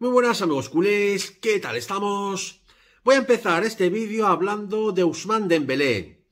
Muy buenas amigos culés, ¿qué tal estamos? Voy a empezar este vídeo hablando de Ousmane Dembélé.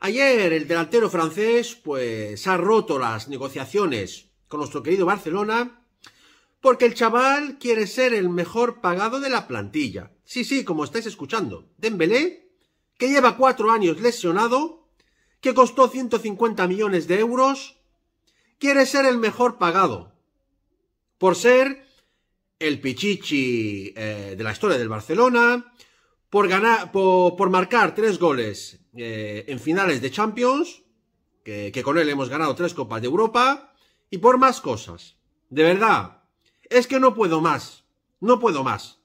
Ayer el delantero francés pues ha roto las negociaciones con nuestro querido Barcelona porque el chaval quiere ser el mejor pagado de la plantilla. Sí, sí, como estáis escuchando, Dembélé, que lleva cuatro años lesionado, que costó 150 millones de euros, quiere ser el mejor pagado por ser el Pichichi eh, de la historia del Barcelona, por, ganar, por, marcar tres goles eh, en finales de Champions, que, con él hemos ganado tres Copas de Europa, y por más cosas. De verdad, es que no puedo más, no puedo más.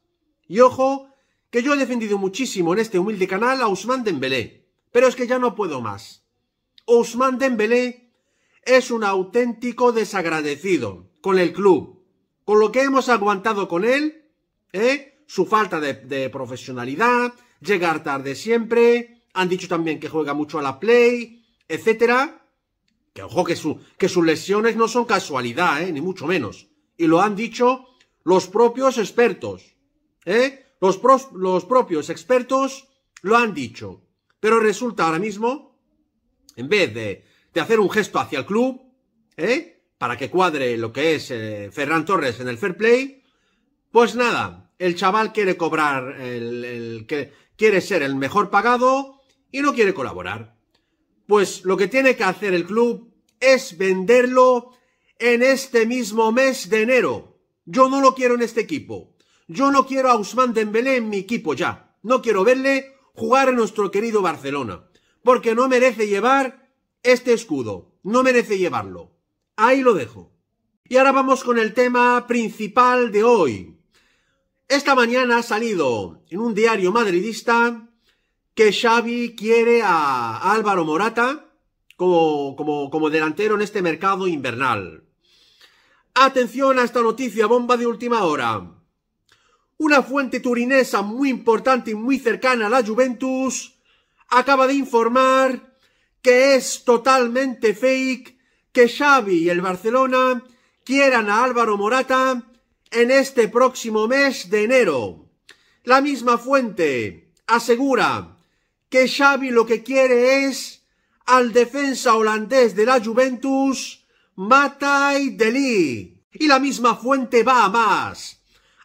Y ojo, que yo he defendido muchísimo en este humilde canal a Ousmane Dembélé, pero es que ya no puedo más. Ousmane Dembélé es un auténtico desagradecido con el club, con lo que hemos aguantado con él, ¿eh? su falta de, profesionalidad, llegar tarde siempre, han dicho también que juega mucho a la play, etcétera. Que ojo que, su, que sus lesiones no son casualidad, ¿eh? ni mucho menos. Y lo han dicho los propios expertos. ¿eh? Los, propios expertos lo han dicho. Pero resulta ahora mismo, en vez de, de hacer un gesto hacia el club, ¿eh? para que cuadre lo que es eh, Ferran Torres en el fair play, pues nada, el chaval quiere cobrar, el, que quiere ser el mejor pagado y no quiere colaborar. Pues lo que tiene que hacer el club es venderlo en este mismo mes de enero. Yo no lo quiero en este equipo. Yo no quiero a Usman Dembélé en mi equipo ya. No quiero verle jugar en nuestro querido Barcelona. Porque no merece llevar este escudo. No merece llevarlo. Ahí lo dejo. Y ahora vamos con el tema principal de hoy. Esta mañana ha salido en un diario madridista que Xavi quiere a Álvaro Morata como, como, como delantero en este mercado invernal. Atención a esta noticia, bomba de última hora. Una fuente turinesa muy importante y muy cercana a la Juventus acaba de informar que es totalmente fake que Xavi y el Barcelona quieran a Álvaro Morata en este próximo mes de enero. La misma fuente asegura que Xavi lo que quiere es al defensa holandés de la Juventus, Matai delí Y la misma fuente va a más.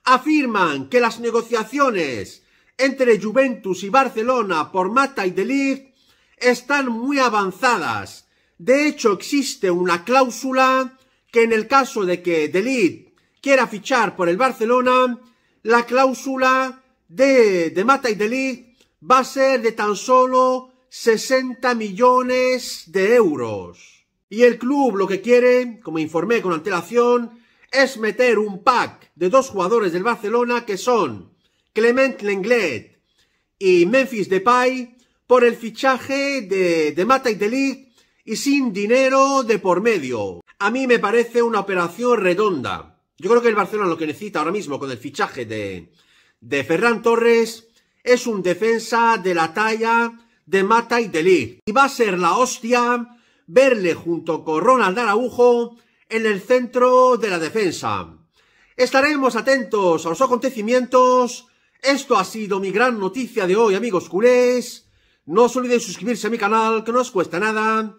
Afirman que las negociaciones entre Juventus y Barcelona por y delí están muy avanzadas de hecho, existe una cláusula que en el caso de que Ligt quiera fichar por el Barcelona, la cláusula de, de Mata y Ligt va a ser de tan solo 60 millones de euros. Y el club lo que quiere, como informé con antelación, es meter un pack de dos jugadores del Barcelona que son Clement Lenglet y Memphis Depay por el fichaje de, de Mata y Ligt y sin dinero de por medio. A mí me parece una operación redonda. Yo creo que el Barcelona lo que necesita ahora mismo con el fichaje de, de Ferran Torres es un defensa de la talla de Mata y Lee. Y va a ser la hostia verle junto con Ronald Araujo en el centro de la defensa. Estaremos atentos a los acontecimientos. Esto ha sido mi gran noticia de hoy, amigos culés. No os olvidéis suscribirse a mi canal, que no os cuesta nada